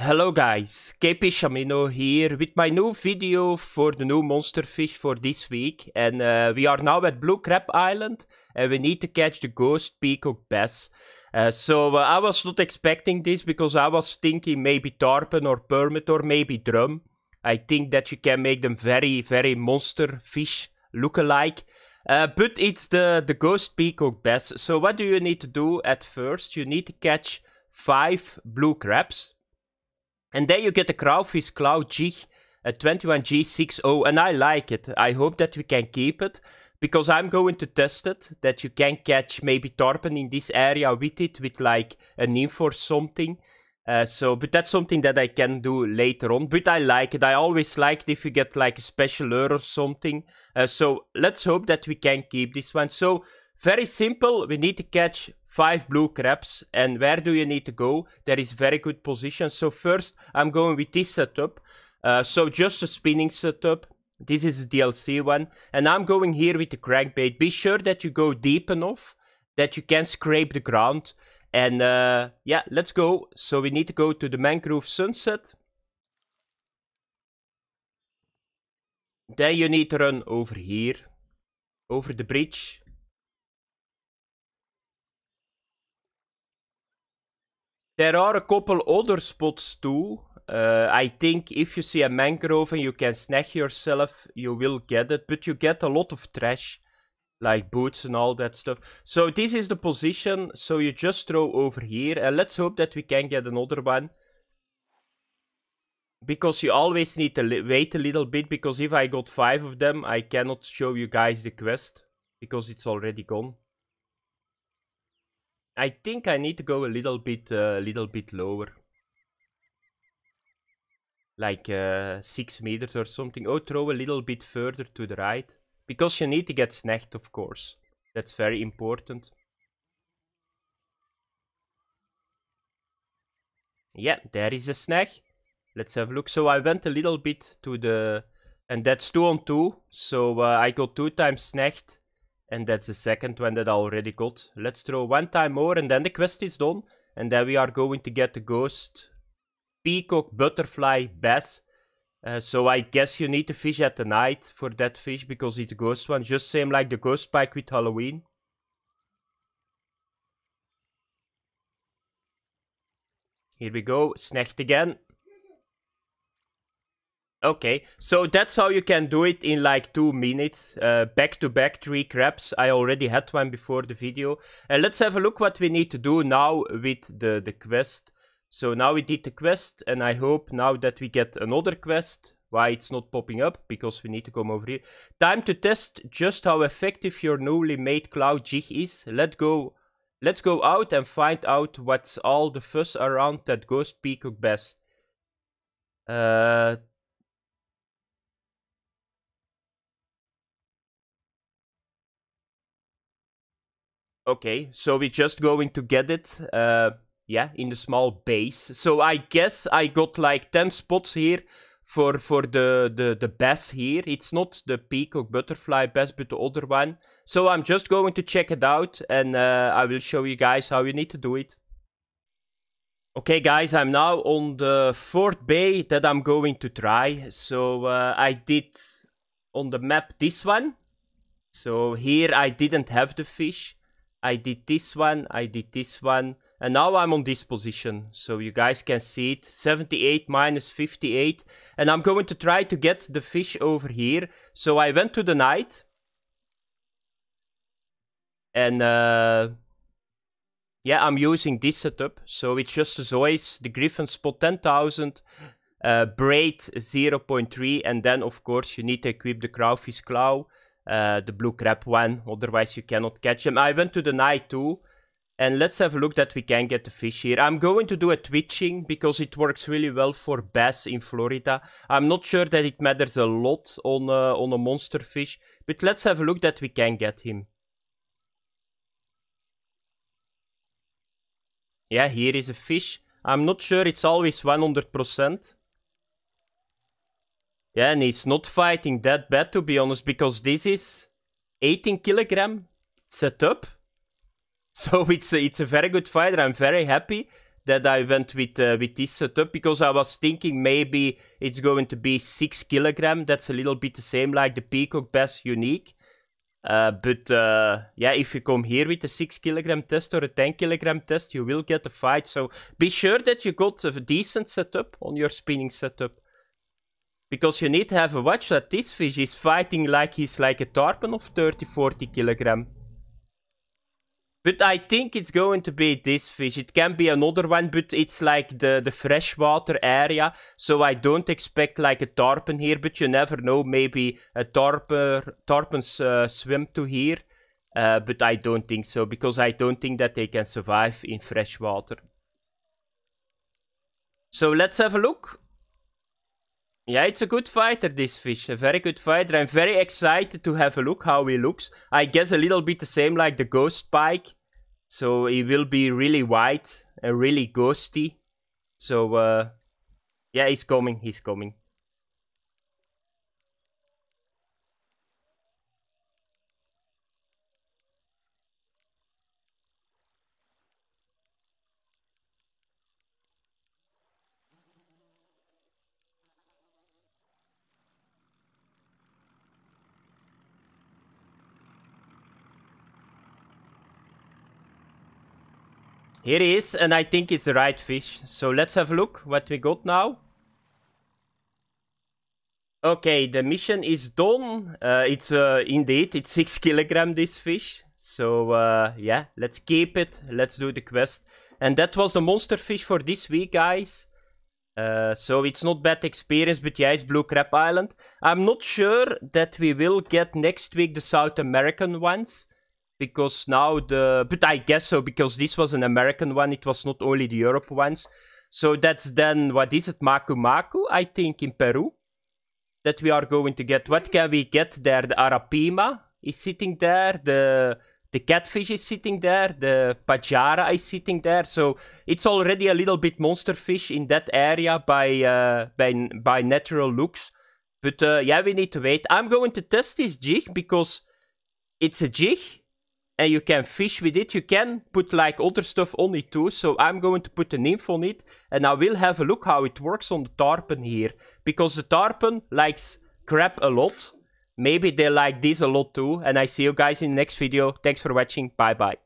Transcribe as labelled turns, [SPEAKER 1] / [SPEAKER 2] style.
[SPEAKER 1] Hello guys, KP Shamino here with my new video for the new monster fish for this week and uh, we are now at Blue Crab Island and we need to catch the ghost peacock bass. Uh, so uh, I was not expecting this because I was thinking maybe tarpon or permit or maybe drum. I think that you can make them very very monster fish look alike. Uh, but it's the, the ghost peacock bass. So what do you need to do at first? You need to catch five blue crabs and there you get the Crowfish Cloud Jig a 21G60 and I like it. I hope that we can keep it because I'm going to test it that you can catch maybe tarpon in this area with it with like a nymph or something. Uh, so, but that's something that I can do later on. But I like it. I always liked if you get like a special lure or something. Uh, so let's hope that we can keep this one. So very simple, we need to catch five blue crabs. And where do you need to go? There is very good position. So first, I'm going with this setup. Uh, so just a spinning setup. This is the DLC one. And I'm going here with the crankbait. Be sure that you go deep enough that you can scrape the ground. And uh, yeah, let's go. So we need to go to the mangrove sunset. Then you need to run over here. Over the bridge. There are a couple other spots too. Uh, I think if you see a mangrove and you can snag yourself, you will get it, but you get a lot of trash, like boots and all that stuff. So this is the position, so you just throw over here, and let's hope that we can get another one. Because you always need to wait a little bit, because if I got five of them, I cannot show you guys the quest, because it's already gone. I think I need to go a little bit, a uh, little bit lower. Like uh, six meters or something. Or oh, throw a little bit further to the right. Because you need to get snagged, of course. That's very important. Yeah, there is a snag. Let's have a look. So I went a little bit to the... And that's 2 on 2. So uh, I got 2 times snagged and that's the second one that I already got. Let's throw one time more and then the quest is done. And then we are going to get the ghost peacock, butterfly, bass. Uh, so I guess you need to fish at the night for that fish because it's a ghost one. Just same like the ghost spike with Halloween. Here we go, Snatched again. Okay, so that's how you can do it in like two minutes, uh, back to back three crabs. I already had one before the video. And uh, let's have a look what we need to do now with the, the quest. So now we did the quest and I hope now that we get another quest. Why it's not popping up, because we need to come over here. Time to test just how effective your newly made cloud jig is. Let go. Let's go out and find out what's all the fuss around that ghost peacock bass. Uh, Okay, so we're just going to get it, uh, yeah, in the small base. So I guess I got like 10 spots here for, for the, the, the bass here. It's not the peacock butterfly bass, but the other one. So I'm just going to check it out and uh, I will show you guys how you need to do it. Okay guys, I'm now on the fourth bay that I'm going to try. So uh, I did on the map this one. So here I didn't have the fish. I did this one, I did this one, and now I'm on this position. So you guys can see it, 78 minus 58. And I'm going to try to get the fish over here. So I went to the knight. And uh, yeah, I'm using this setup. So it's just as always, the Griffin spot 10,000, uh, braid 0.3. And then of course you need to equip the Crowfish Claw. Uh, the blue crab one. Otherwise, you cannot catch them. I went to the night too. And let's have a look that we can get the fish here. I'm going to do a twitching because it works really well for bass in Florida. I'm not sure that it matters a lot on uh, on a monster fish. But let's have a look that we can get him. Yeah, here is a fish. I'm not sure it's always 100%. Yeah, and he's not fighting that bad, to be honest, because this is 18 kilogram setup. So it's a, it's a very good fighter. I'm very happy that I went with uh, with this setup because I was thinking maybe it's going to be six kilogram. That's a little bit the same like the Peacock Bass Unique. Uh, but uh, yeah, if you come here with a 6 kilogram test or a 10 kilogram test, you will get a fight. So be sure that you got a decent setup on your spinning setup. Because you need to have a watch that this fish is fighting like he's like a tarpon of 30, 40 kilogram. But I think it's going to be this fish. It can be another one, but it's like the, the freshwater area. So I don't expect like a tarpon here, but you never know. Maybe a tarpon, tarpons uh, swim to here. Uh, but I don't think so, because I don't think that they can survive in freshwater. So let's have a look. Yeah, it's a good fighter, this fish. A very good fighter. I'm very excited to have a look how he looks. I guess a little bit the same like the ghost pike. So he will be really white and really ghosty. So, uh, yeah, he's coming. He's coming. Here he is, and I think it's the right fish. So let's have a look what we got now. Okay, the mission is done. Uh, it's uh, indeed, it's 6 kilogram this fish. So uh, yeah, let's keep it. Let's do the quest. And that was the monster fish for this week, guys. Uh, so it's not bad experience, but yeah, it's Blue Crab Island. I'm not sure that we will get next week the South American ones because now the but i guess so because this was an american one it was not only the europe ones so that's then what is it maku maku i think in peru that we are going to get what can we get there the arapima is sitting there the the catfish is sitting there the pajara is sitting there so it's already a little bit monster fish in that area by uh, by by natural looks but uh, yeah we need to wait i'm going to test this jig because it's a jig and you can fish with it. You can put like other stuff on it too, so I'm going to put a nymph on it, and I will have a look how it works on the tarpon here, because the tarpon likes crab a lot. Maybe they like this a lot too, and I see you guys in the next video. Thanks for watching, bye bye.